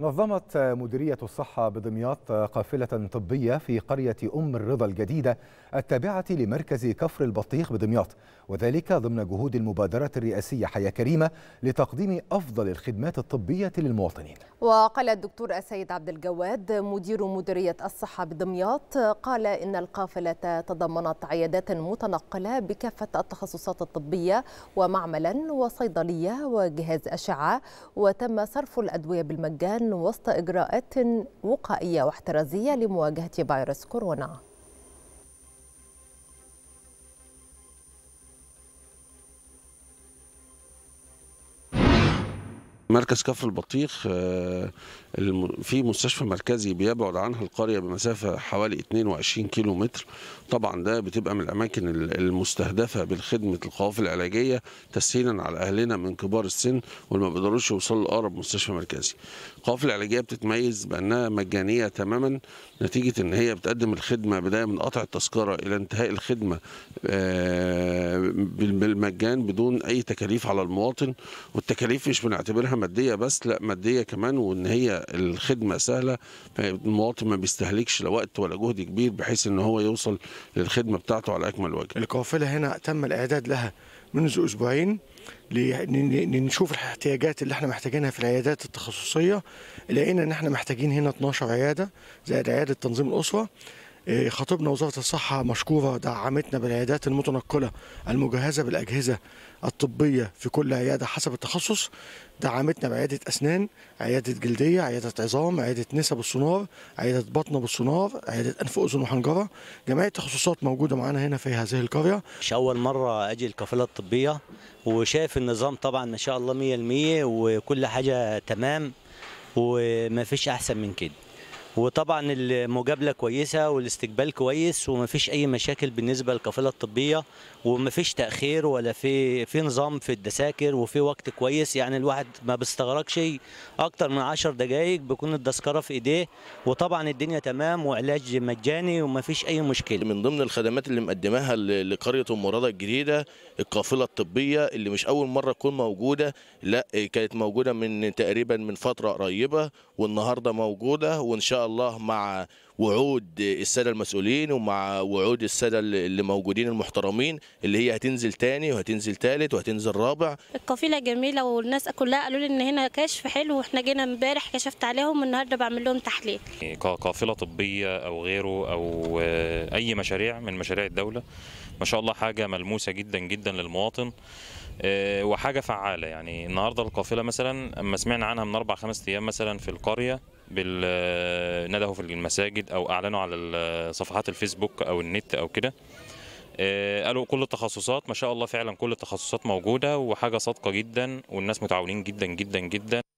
نظمت مديرية الصحة بدمياط قافلة طبية في قرية أم الرضا الجديدة التابعة لمركز كفر البطيخ بدمياط وذلك ضمن جهود المبادرة الرئاسية حياة كريمة لتقديم أفضل الخدمات الطبية للمواطنين وقال الدكتور السيد عبد الجواد مدير مديرية الصحة بدمياط قال إن القافلة تضمنت عيادات متنقلة بكافة التخصصات الطبية ومعملا وصيدلية وجهاز أشعة وتم صرف الأدوية بالمجان وسط إجراءات وقائية واحترازية لمواجهة فيروس كورونا مركز كفر البطيخ آه، في مستشفى مركزي بيبعد عنها القرية بمسافة حوالي 22 كيلو متر طبعا ده بتبقى من الأماكن المستهدفة بالخدمة القوافل العلاجية تسهيلا على أهلنا من كبار السن واللي ما بيقدروش يوصلوا لأقرب مستشفى مركزي القوافل العلاجية بتتميز بأنها مجانية تماما نتيجة أن هي بتقدم الخدمة بداية من قطع التذكرة إلى انتهاء الخدمة آه، بالمجان بدون اي تكاليف على المواطن والتكاليف مش بنعتبرها ماديه بس لا ماديه كمان وان هي الخدمه سهله المواطن ما بيستهلكش لا وقت ولا جهد كبير بحيث ان هو يوصل للخدمه بتاعته على اكمل وجه. القافله هنا تم الاعداد لها منذ اسبوعين لنشوف الاحتياجات اللي احنا محتاجينها في العيادات التخصصيه لقينا ان احنا محتاجين هنا 12 عياده زائد عياده تنظيم الاسره إيه، خطيبنا وزاره الصحه مشكوره دعمتنا بالعيادات المتنقله المجهزه بالاجهزه الطبيه في كل عياده حسب التخصص دعمتنا بعياده اسنان عياده جلديه عياده عظام عياده نسا بالسونار عياده بطنه بالسونار عياده انف واذن وحنجره جميع التخصصات موجوده معانا هنا في هذه القريه مش اول مره اجي القافله الطبيه وشايف النظام طبعا ما شاء الله 100% وكل حاجه تمام وما فيش احسن من كده وطبعا المجابله كويسه والاستقبال كويس ومفيش اي مشاكل بالنسبه للقافله الطبيه ومفيش تاخير ولا في في نظام في الدساكر وفي وقت كويس يعني الواحد ما بيستغرقش اكتر من 10 دقائق بيكون التذكره في ايديه وطبعا الدنيا تمام وعلاج مجاني ومفيش اي مشكله من ضمن الخدمات اللي مقدماها لقريه ام الجديده القافله الطبيه اللي مش اول مره تكون موجوده لا كانت موجوده من تقريبا من فتره قريبه والنهارده موجوده وان شاء الله مع وعود الساده المسؤولين ومع وعود الساده اللي موجودين المحترمين اللي هي هتنزل تاني وهتنزل تالت وهتنزل رابع القافله جميله والناس كلها قالوا لي ان هنا كشف حلو واحنا جينا امبارح كشفت عليهم النهارده بعمل لهم تحليل يعني كقافله طبيه او غيره او آه، اي مشاريع من مشاريع الدوله ما شاء الله حاجه ملموسه جدا جدا للمواطن آه، وحاجه فعاله يعني النهارده القافله مثلا اما سمعنا عنها من اربع خمس ايام مثلا في القريه آه، ندهوا في المساجد او اعلنوا على آه، صفحات الفيسبوك او النت او كده آه، قالوا كل التخصصات ما شاء الله فعلا كل التخصصات موجوده وحاجه صادقه جدا والناس متعاونين جدا جدا جدا